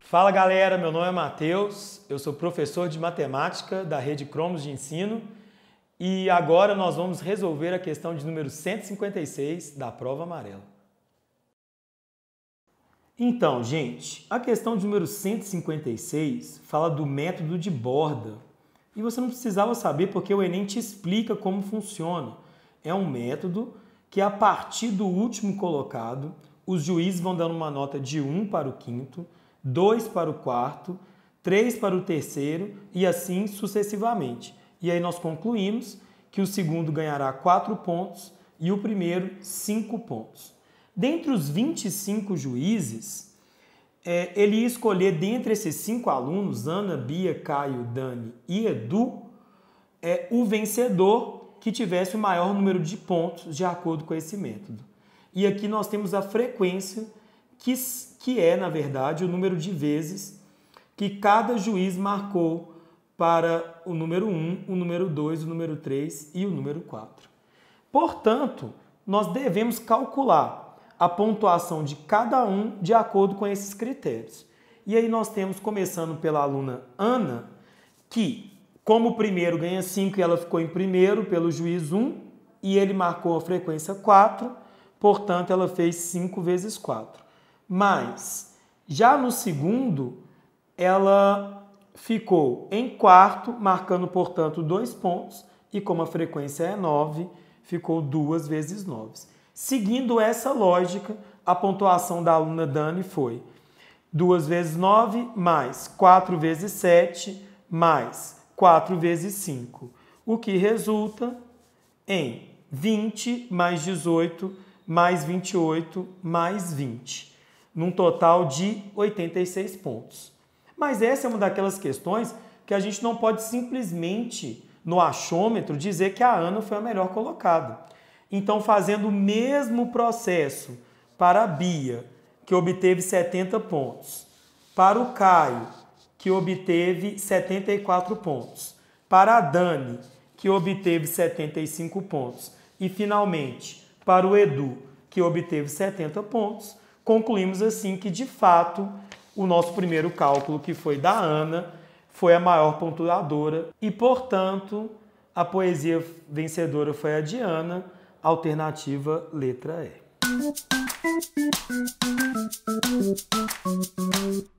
Fala galera, meu nome é Matheus, eu sou professor de matemática da rede Cromos de Ensino e agora nós vamos resolver a questão de número 156 da prova amarela. Então, gente, a questão de número 156 fala do método de borda e você não precisava saber porque o Enem te explica como funciona. É um método que a partir do último colocado, os juízes vão dando uma nota de 1 para o quinto, 2 para o quarto, 3 para o terceiro e assim sucessivamente. E aí nós concluímos que o segundo ganhará 4 pontos e o primeiro 5 pontos. Dentre os 25 juízes, é, ele ia escolher dentre esses cinco alunos, Ana, Bia, Caio, Dani e Edu, é, o vencedor que tivesse o maior número de pontos de acordo com esse método. E aqui nós temos a frequência, que, que é, na verdade, o número de vezes que cada juiz marcou para o número 1, o número 2, o número 3 e o número 4. Portanto, nós devemos calcular a pontuação de cada um de acordo com esses critérios. E aí nós temos, começando pela aluna Ana, que como o primeiro ganha 5 e ela ficou em primeiro pelo juiz 1, um, e ele marcou a frequência 4, portanto ela fez 5 vezes 4. Mas, já no segundo, ela ficou em quarto, marcando, portanto, 2 pontos, e como a frequência é 9, ficou 2 vezes 9. Seguindo essa lógica, a pontuação da aluna Dani foi 2 vezes 9 mais 4 vezes 7 mais 4 vezes 5, o que resulta em 20 mais 18 mais 28 mais 20, num total de 86 pontos. Mas essa é uma daquelas questões que a gente não pode simplesmente no achômetro dizer que a Ana foi a melhor colocada. Então, fazendo o mesmo processo para a Bia, que obteve 70 pontos, para o Caio, que obteve 74 pontos. Para a Dani, que obteve 75 pontos. E finalmente, para o Edu, que obteve 70 pontos. Concluímos assim que, de fato, o nosso primeiro cálculo, que foi da Ana, foi a maior pontuadora e, portanto, a poesia vencedora foi a Diana, alternativa letra E.